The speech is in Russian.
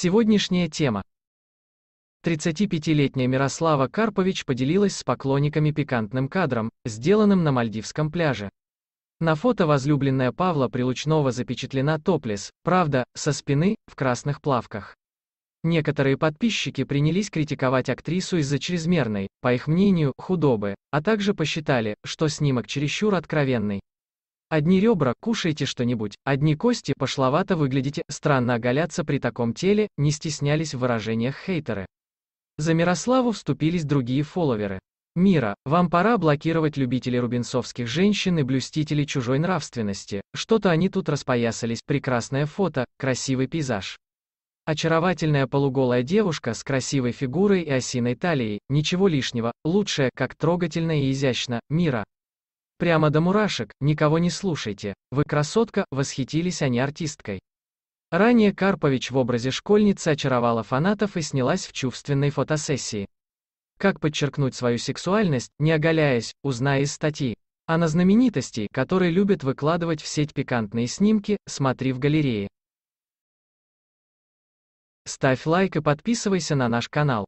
Сегодняшняя тема. 35-летняя Мирослава Карпович поделилась с поклонниками пикантным кадром, сделанным на мальдивском пляже. На фото возлюбленная Павла Прилучного запечатлена топлес, правда, со спины, в красных плавках. Некоторые подписчики принялись критиковать актрису из-за чрезмерной, по их мнению, худобы, а также посчитали, что снимок чересчур откровенный. Одни ребра, кушайте что-нибудь, одни кости, пошловато выглядите, странно оголяться при таком теле, не стеснялись в выражениях хейтеры. За Мирославу вступились другие фолловеры. Мира, вам пора блокировать любителей рубинцовских женщин и блюстителей чужой нравственности, что-то они тут распоясались, прекрасное фото, красивый пейзаж. Очаровательная полуголая девушка с красивой фигурой и осиной талией, ничего лишнего, лучшее, как трогательно и изящно, Мира. Прямо до мурашек, никого не слушайте, вы красотка, восхитились они а артисткой. Ранее Карпович в образе школьницы очаровала фанатов и снялась в чувственной фотосессии. Как подчеркнуть свою сексуальность, не оголяясь, узная из статьи. А на знаменитостей, которые любят выкладывать в сеть пикантные снимки, смотри в галерее. Ставь лайк и подписывайся на наш канал.